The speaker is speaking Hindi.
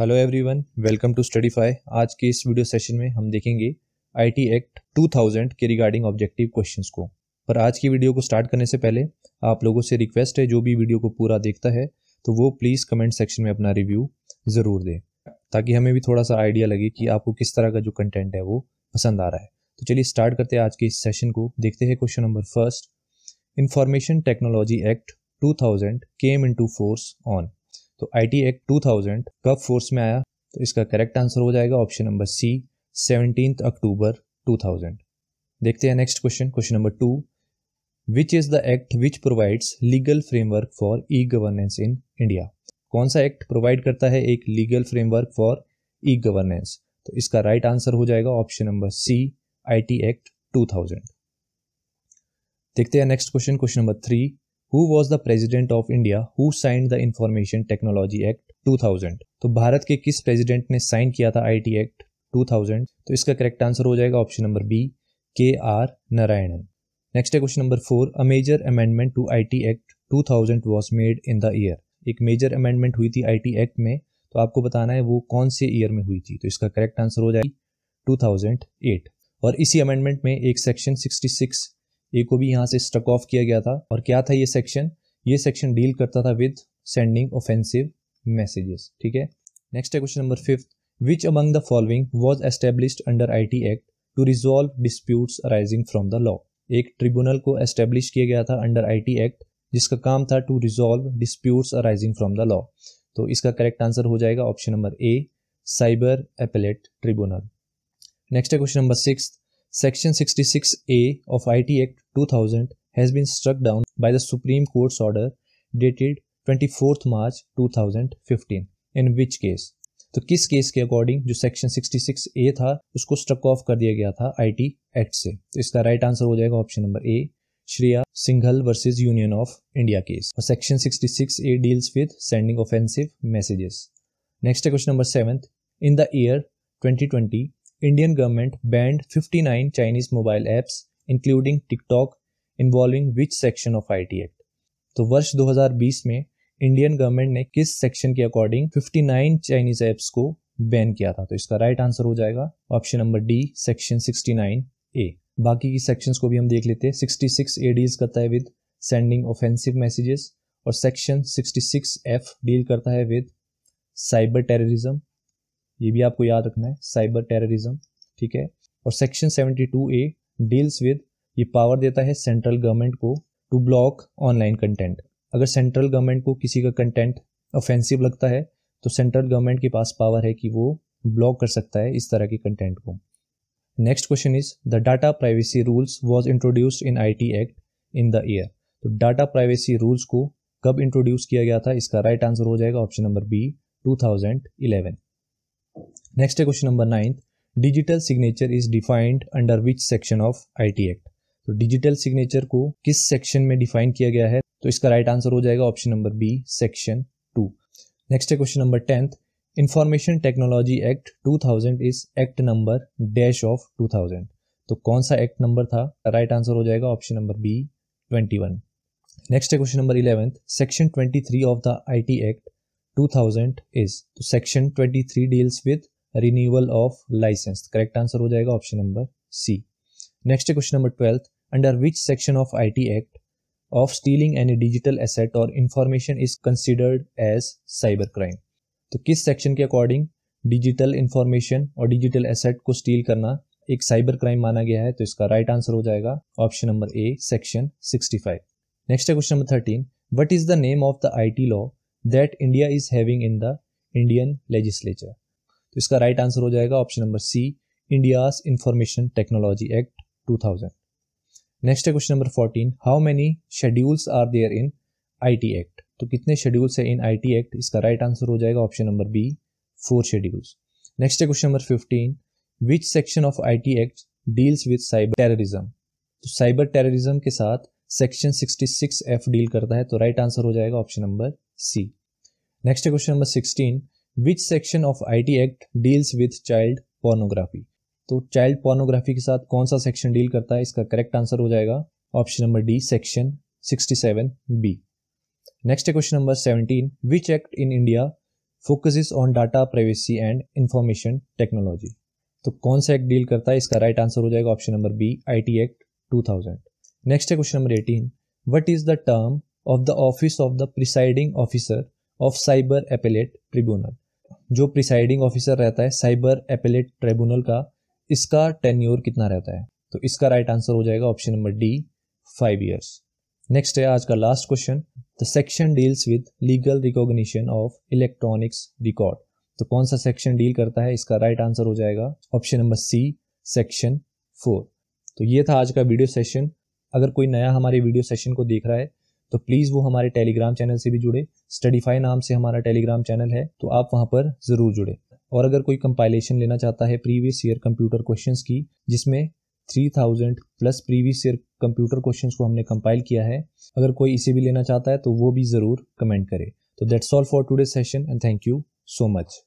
Hello everyone welcome to Studify आज के इस वीडियो सेशन में हम देखेंगे आईटी एक्ट 2000 के रिगार्डिंग ऑब्जेक्टिव क्वेश्चंस को पर आज की वीडियो को स्टार्ट करने से पहले आप लोगों से रिक्वेस्ट है जो भी वीडियो को पूरा देखता है तो वो प्लीज़ कमेंट सेक्शन में अपना रिव्यू ज़रूर दें ताकि हमें भी थोड़ा सा आइडिया लगे कि आपको किस तरह का जो कंटेंट है वो पसंद आ रहा है तो चलिए स्टार्ट करते हैं आज के इस सेशन को देखते हैं question number first information technology act 2000 came in force on तो I T act two thousand कब फोर्स में आया तो इसका करेक्ट आंसर हो जाएगा option number C seventeen October two thousand देखते हैं next question question number two which is the act which provides legal framework for e governance in India कौन सा एक्ट प्रोवाइड करता है एक legal framework for e governance तो इसका राइट right आंसर हो जाएगा option number C I T act two thousand देखते हैं next question question number three who was the president of India who signed the information technology act 2000 तो भारत के किस प्रेजिडेंट ने साइन किया था आई टी एक्ट 2000 तो इसका करेक्ट आंसर हो जाएगा option number B K R Narayanan next है question number four a major amendment to I T act two thousand was made in the year एक मेजर अमेंडमेंट हुई थी आई टी एक्ट में तो आपको बताना है वो कौन से ईयर में हुई थी तो इसका करेक्ट आंसर हो जाएगी टू थाउजेंड एट और इसी अमेंडमेंट में एक सेक्शन सिक्सटी सिक्स ए को भी यहाँ से स्टक ऑफ किया गया था और क्या था ये सेक्शन ये सेक्शन डील करता था विद सेंडिंग ऑफेंसिव मैसेजेस ठीक है नेक्स्ट है question number fifth which among the following was establish under I T act to resolve dispute arising from the law एक ट्रिब्यूनल को एस्टेब्लिश किया गया था अंडर आई टी एक्ट जिसका काम था to resolve dispute arising from the law तो इसका करेक्ट आंसर हो जाएगा option number A cyber appellate tribunal next है question number six Section 66A of IT Act 2000 has been struck down by the Supreme Court's order dated 24th March 2015 in which case तो किस केस के अकॉर्डिंग जो सेक्शन 66 ए था उसको स्ट्रक ऑफ कर दिया गया था आईटी एक्ट से तो इसका राइट आंसर हो जाएगा option number A Shreya Singhal versus Union of India case और section 66 A deals with sending offensive messages next है question number seven in the year 2020 Indian government banned 59 Chinese mobile apps including TikTok involving which section of IT Act? तो वर्ष 2020 में इंडियन गवर्नमेंट ने किस सेक्शन के अकॉर्डिंग 59 चाइनीज ऐप्स को बैन किया था तो इसका राइट आंसर हो जाएगा option number D section 69 A बाकी की सेक्शंस को भी हम देख लेते हैं 66 ए डीज करता है विद सेंडिंग ऑफेंसिव मैसेजेस और सेक्शन 66 एफ डील करता है विद साइबर टेररिज्म ये भी आपको याद रखना है साइबर टेररिज्म ठीक है और सेक्शन 72 ए डील्स विद ये पावर देता है सेंट्रल गवर्नमेंट को टू ब्लॉक ऑनलाइन कंटेंट अगर सेंट्रल गवर्नमेंट को किसी का कंटेंट ऑफेंसिव लगता है तो सेंट्रल गवर्नमेंट के पास पावर है कि वो ब्लॉक कर सकता है इस तरह के कंटेंट को next question is the data privacy rules was introduced in T act in the year तो डाटा प्राइवेसी रूल्स को कब इंट्रोड्यूस किया गया था इसका राइट right आंसर हो जाएगा ऑप्शन नंबर बी 2011 नेक्स्ट है question number ninth digital signature is defined under which section of T act तो डिजिटल सिग्नेचर को किस सेक्शन में डिफाइन किया गया है तो इसका राइट right आंसर हो जाएगा option number B section two next है question number tenth information technology act 2000 is act number dash of 2000 तो कौन सा एक्ट नंबर था राइट right आंसर हो जाएगा ऑप्शन नंबर बी 21 नेक्स्ट है question number eleventh section 23 of the IT act 2000 is तो section 23 deals with renewal of licence correct answer हो जाएगा option number C next question number twelfth under which section of I T act of stealing any digital asset और information is considered as cyber crime तो किस सेक्शन के अकॉर्डिंग डिजिटल इंफॉर्मेशन और डिजिटल एसेट को स्टील करना एक साइबर क्राइम माना गया है तो इसका राइट right आंसर हो जाएगा option number A section sixty five next है question number thirteen what is the name of the I T law that India is having in the Indian legislature तो इसका राइट आंसर हो जाएगा option number C India's information technology act 2000 next है question number 14 how many schedules are there in T act तो कितने शेड्यूल्स है इन टी एक्ट इसका राइट right आंसर हो जाएगा option number B four schedules next है question number fifteen which section of T act deals with cyber terrorism तो साइबर टेररिज्म के साथ सेक्शन 66 एफ डील करता है तो राइट right आंसर हो जाएगा ऑप्शन नंबर सी नेक्स्ट है question number sixteen which section of I T act deals with child pornography तो चाइल्ड पोर्नोग्राफी के साथ कौन सा सेक्शन डील करता है इसका करेक्ट आंसर हो जाएगा option number D section sixty seven B next है question number seventeen which act in India focus on data privacy and information technology तो कौन सा एक्ट डील करता है इसका राइट right आंसर हो जाएगा option number B I T act two thousand next है question number eighteen what is the term of the office of the presiding officer of cyber appellate tribunal जो प्रिसाइडिंग ऑफिसर रहता है साइबर एपेलेट ट्रिब्यूनल का इसका टेन्योर कितना रहता है तो इसका राइट आंसर हो जाएगा option number D five years next है आज का last question the section deals with legal recognition of electronics record तो कौन सा सेक्शन डील करता है इसका राइट right आंसर हो जाएगा option number C section four तो ये था आज का वीडियो सेशन अगर कोई नया हमारे वीडियो सेशन को देख रहा है तो प्लीज़ वो हमारे टेलीग्राम चैनल से भी जुड़े स्टडीफाई नाम से हमारा टेलीग्राम चैनल है तो आप वहाँ पर ज़रूर जुड़े और अगर कोई कंपाइलेशन लेना चाहता है प्रीवियस ईयर कंप्यूटर क्वेश्चंस की जिसमें 3000 plus previous year computer questions को हमने कंपाइल किया है अगर कोई इसे भी लेना चाहता है तो वो भी ज़रूर कमेंट करे तो that's all for today session and thank you so much